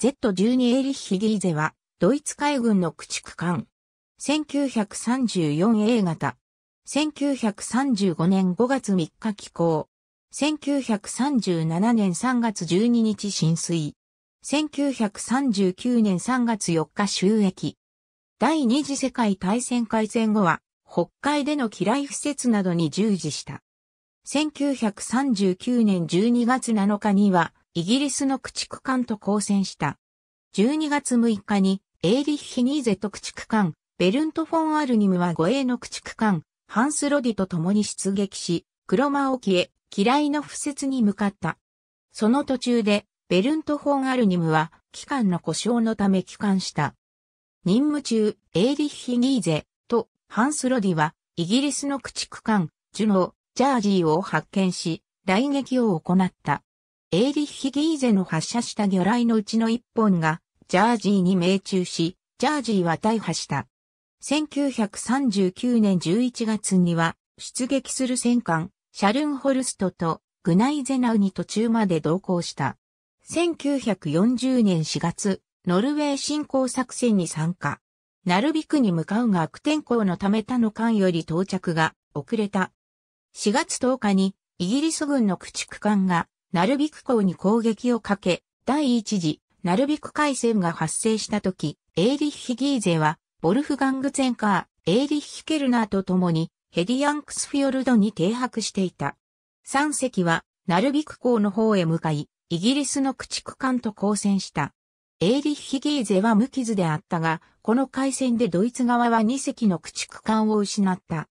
Z12 エリッヒ・ギーゼは、ドイツ海軍の駆逐艦。1934A 型。1935年5月3日寄港。1937年3月12日浸水。1939年3月4日収益。第二次世界大戦開戦後は、北海での機雷施設などに従事した。1939年12月7日には、イギリスの駆逐艦と交戦した。12月6日に、エーリッヒ・ニーゼと駆逐艦、ベルント・フォン・アルニムは護衛の駆逐艦、ハンス・ロディと共に出撃し、黒間沖へ、嫌いの布設に向かった。その途中で、ベルント・フォン・アルニムは、機関の故障のため帰還した。任務中、エーリッヒ・ニーゼとハンス・ロディは、イギリスの駆逐艦、ジュノー、ジャージーを発見し、来撃を行った。エーリッヒ・ギーゼの発射した魚雷のうちの一本が、ジャージーに命中し、ジャージーは大破した。1939年11月には、出撃する戦艦、シャルンホルストとグナイゼナウに途中まで同行した。1940年4月、ノルウェー侵攻作戦に参加。ナルビクに向かうが悪天候のため他の艦より到着が遅れた。4月10日にイギリス軍の駆逐艦がルびく港に攻撃をかけ、第一次、ルびく海戦が発生した時、エーリッヒ・ギーゼは、ボルフガング・ゼンカー、エーリッヒ・ケルナーと共に、ヘディアンクスフィヨルドに停泊していた。三隻は、ルびく港の方へ向かい、イギリスの駆逐艦と交戦した。エーリッヒ・ギーゼは無傷であったが、この海戦でドイツ側は2隻の駆逐艦を失った。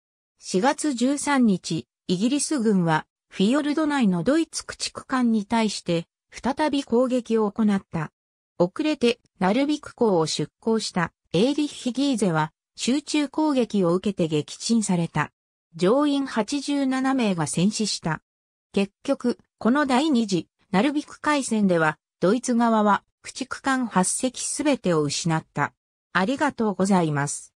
4月13日、イギリス軍はフィヨルド内のドイツ駆逐艦に対して、再び攻撃を行った。遅れて、ナルビク港を出港したエーリッヒ・ギーゼは、集中攻撃を受けて撃沈された。乗員87名が戦死した。結局、この第二次、ナルビク海戦では、ドイツ側は、駆逐艦8隻すべてを失った。ありがとうございます。